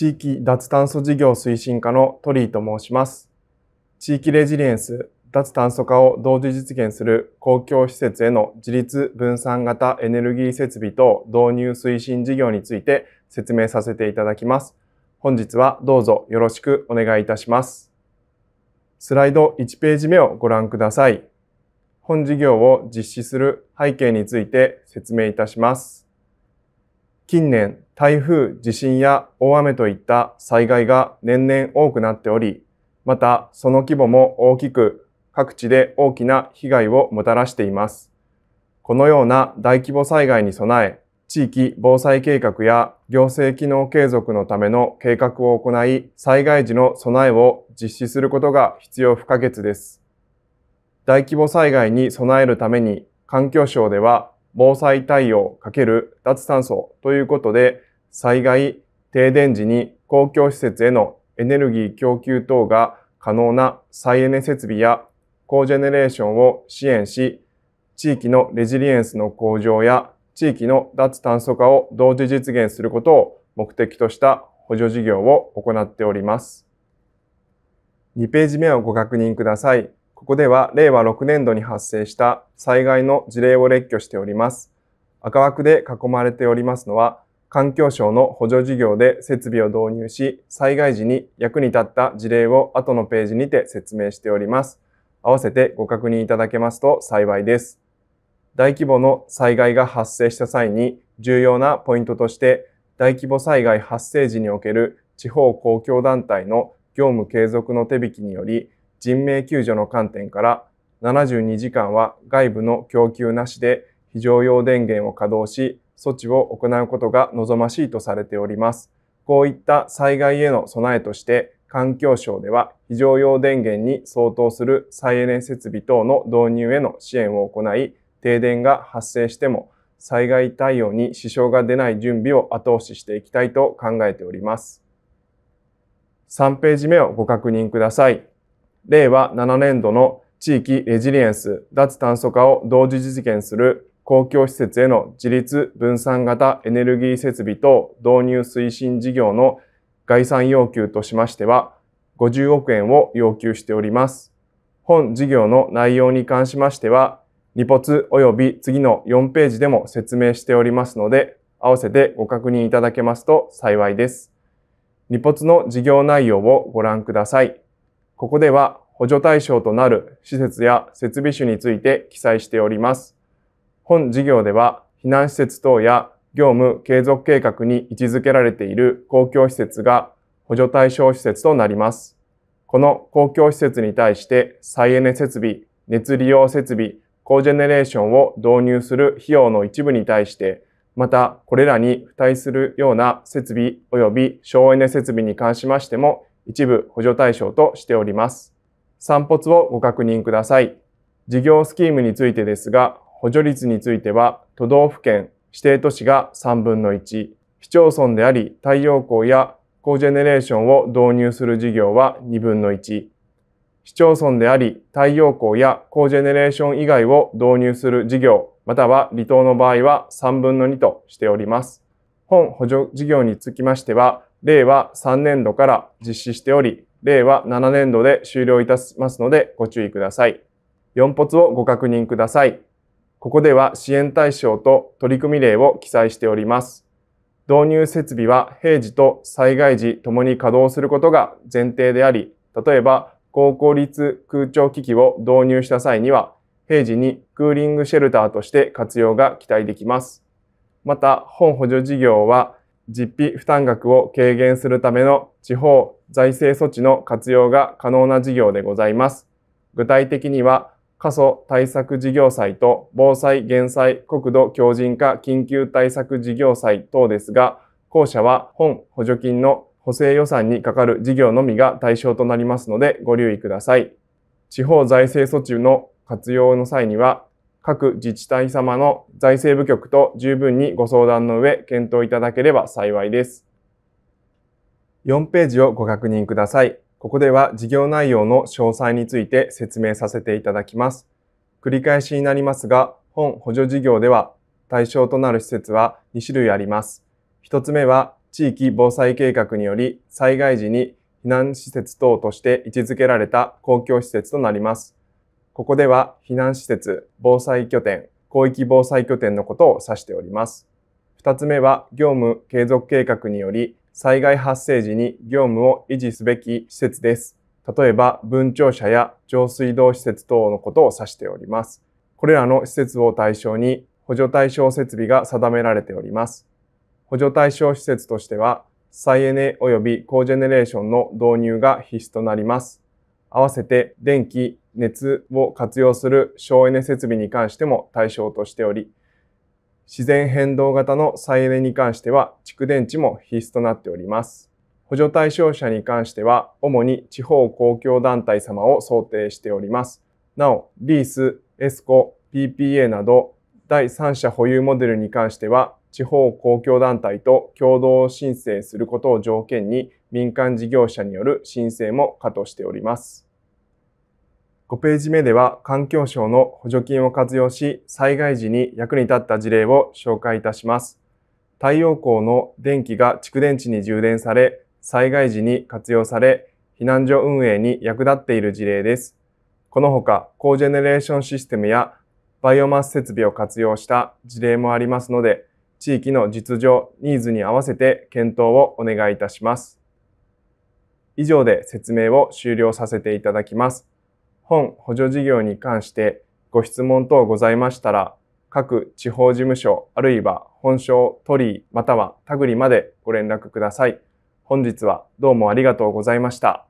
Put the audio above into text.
地域脱炭素事業推進課のトリーと申します。地域レジリエンス、脱炭素化を同時実現する公共施設への自立分散型エネルギー設備等導入推進事業について説明させていただきます。本日はどうぞよろしくお願いいたします。スライド1ページ目をご覧ください。本事業を実施する背景について説明いたします。近年、台風、地震や大雨といった災害が年々多くなっており、またその規模も大きく、各地で大きな被害をもたらしています。このような大規模災害に備え、地域防災計画や行政機能継続のための計画を行い、災害時の備えを実施することが必要不可欠です。大規模災害に備えるために、環境省では防災対応×脱炭素ということで、災害、停電時に公共施設へのエネルギー供給等が可能な再エネ設備やコージェネレーションを支援し、地域のレジリエンスの向上や地域の脱炭素化を同時実現することを目的とした補助事業を行っております。2ページ目をご確認ください。ここでは令和6年度に発生した災害の事例を列挙しております。赤枠で囲まれておりますのは、環境省の補助事業で設備を導入し、災害時に役に立った事例を後のページにて説明しております。合わせてご確認いただけますと幸いです。大規模の災害が発生した際に重要なポイントとして、大規模災害発生時における地方公共団体の業務継続の手引きにより、人命救助の観点から72時間は外部の供給なしで非常用電源を稼働し措置を行うことが望ましいとされております。こういった災害への備えとして環境省では非常用電源に相当する再エネ設備等の導入への支援を行い停電が発生しても災害対応に支障が出ない準備を後押ししていきたいと考えております。3ページ目をご確認ください。令和7年度の地域レジリエンス、脱炭素化を同時実現する公共施設への自立分散型エネルギー設備等導入推進事業の概算要求としましては、50億円を要求しております。本事業の内容に関しましては、リポツ及び次の4ページでも説明しておりますので、合わせてご確認いただけますと幸いです。リポツの事業内容をご覧ください。ここでは補助対象となる施設や設備種について記載しております。本事業では避難施設等や業務継続計画に位置づけられている公共施設が補助対象施設となります。この公共施設に対して再エネ設備、熱利用設備、高ジェネレーションを導入する費用の一部に対して、またこれらに付帯するような設備及び省エネ設備に関しましても一部補助対象としております。散髪をご確認ください。事業スキームについてですが、補助率については都道府県、指定都市が3分の1、市町村であり太陽光や高ジェネレーションを導入する事業は2分の1、市町村であり太陽光や高ジェネレーション以外を導入する事業または離島の場合は3分の2としております。本補助事業につきましては、令和3年度から実施しており、令和7年度で終了いたしますのでご注意ください。4ポツをご確認ください。ここでは支援対象と取り組み例を記載しております。導入設備は平時と災害時ともに稼働することが前提であり、例えば高効率空調機器を導入した際には、平時にクーリングシェルターとして活用が期待できます。また、本補助事業は実費負担額を軽減するための地方財政措置の活用が可能な事業でございます。具体的には、過疎対策事業債と防災・減災・国土強靭化緊急対策事業債等ですが、後者は本補助金の補正予算にかかる事業のみが対象となりますのでご留意ください。地方財政措置の活用の際には、各自治体様の財政部局と十分にご相談の上、検討いただければ幸いです。4ページをご確認ください。ここでは事業内容の詳細について説明させていただきます。繰り返しになりますが、本補助事業では対象となる施設は2種類あります。1つ目は地域防災計画により災害時に避難施設等として位置づけられた公共施設となります。ここでは避難施設、防災拠点、広域防災拠点のことを指しております。2つ目は業務継続計画により災害発生時に業務を維持すべき施設です。例えば分庁舎や上水道施設等のことを指しております。これらの施設を対象に補助対象設備が定められております。補助対象施設としては再エネ及び高ジェネレーションの導入が必須となります。合わせて電気、熱を活用する省エネ設備に関しても対象としており、自然変動型の再エネに関しては蓄電池も必須となっております。補助対象者に関しては、主に地方公共団体様を想定しております。なお、リース、エスコ、PPA など、第三者保有モデルに関しては、地方公共団体と共同申請することを条件に民間事業者による申請も可としております。5ページ目では環境省の補助金を活用し災害時に役に立った事例を紹介いたします。太陽光の電気が蓄電池に充電され災害時に活用され避難所運営に役立っている事例です。このほかコージェネレーションシステムやバイオマス設備を活用した事例もありますので地域の実情、ニーズに合わせて検討をお願いいたします。以上で説明を終了させていただきます。本補助事業に関してご質問等ございましたら、各地方事務所あるいは本省鳥居または田栗までご連絡ください。本日はどうもありがとうございました。